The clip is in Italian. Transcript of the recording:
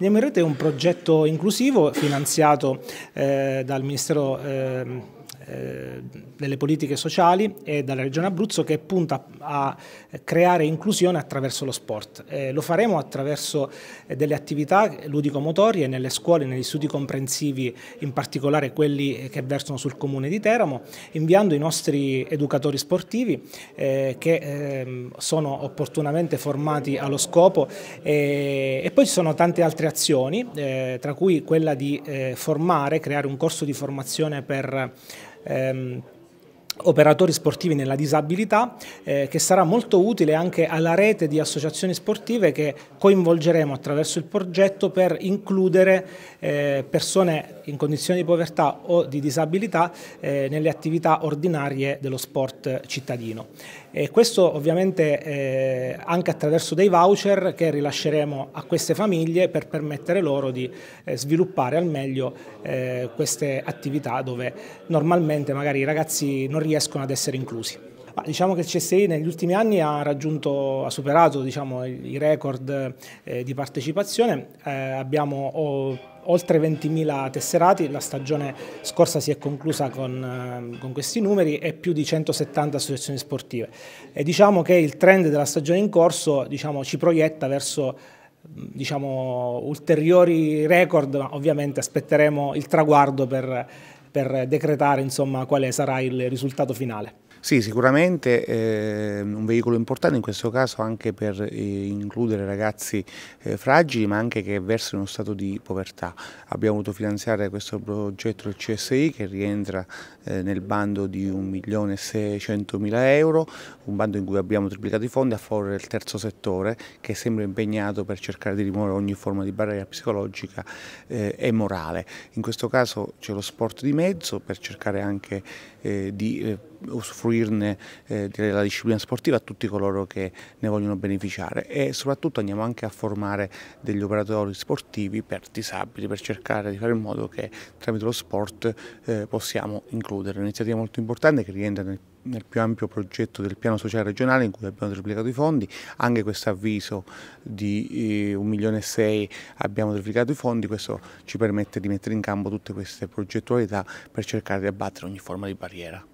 Gli in è un progetto inclusivo finanziato eh, dal Ministero ehm, eh, delle politiche sociali e dalla Regione Abruzzo che punta a creare inclusione attraverso lo sport. Eh, lo faremo attraverso eh, delle attività ludico-motorie nelle scuole, negli studi comprensivi, in particolare quelli che versano sul comune di Teramo, inviando i nostri educatori sportivi eh, che eh, sono opportunamente formati allo scopo eh, e poi ci sono tante altre creazioni, eh, tra cui quella di eh, formare, creare un corso di formazione per ehm, operatori sportivi nella disabilità eh, che sarà molto utile anche alla rete di associazioni sportive che coinvolgeremo attraverso il progetto per includere eh, persone in condizioni di povertà o di disabilità eh, nelle attività ordinarie dello sport cittadino. E questo ovviamente eh, anche attraverso dei voucher che rilasceremo a queste famiglie per permettere loro di eh, sviluppare al meglio eh, queste attività dove normalmente magari i ragazzi non riescono ad essere inclusi. Ma diciamo che il CSI negli ultimi anni ha, ha superato diciamo, i record eh, di partecipazione, eh, abbiamo oh, oltre 20.000 tesserati, la stagione scorsa si è conclusa con, eh, con, questi numeri e più di 170 associazioni sportive. E diciamo che il trend della stagione in corso diciamo, ci proietta verso diciamo, ulteriori record, ma ovviamente aspetteremo il traguardo per per decretare insomma, quale sarà il risultato finale. Sì, sicuramente eh, un veicolo importante in questo caso anche per eh, includere ragazzi eh, fragili ma anche che versano in uno stato di povertà. Abbiamo voluto finanziare questo progetto del CSI che rientra eh, nel bando di 1.600.000 euro, un bando in cui abbiamo triplicato i fondi a favore del terzo settore che è sempre impegnato per cercare di rimuovere ogni forma di barriera psicologica eh, e morale. In questo caso c'è lo sport di mezzo per cercare anche eh, di usufruirne eh, la disciplina sportiva a tutti coloro che ne vogliono beneficiare e soprattutto andiamo anche a formare degli operatori sportivi per disabili per cercare di fare in modo che tramite lo sport eh, possiamo includere. Un'iniziativa molto importante che rientra nel nel più ampio progetto del piano sociale regionale in cui abbiamo triplicato i fondi, anche questo avviso di eh, 1 milione e 6 abbiamo triplicato i fondi, questo ci permette di mettere in campo tutte queste progettualità per cercare di abbattere ogni forma di barriera.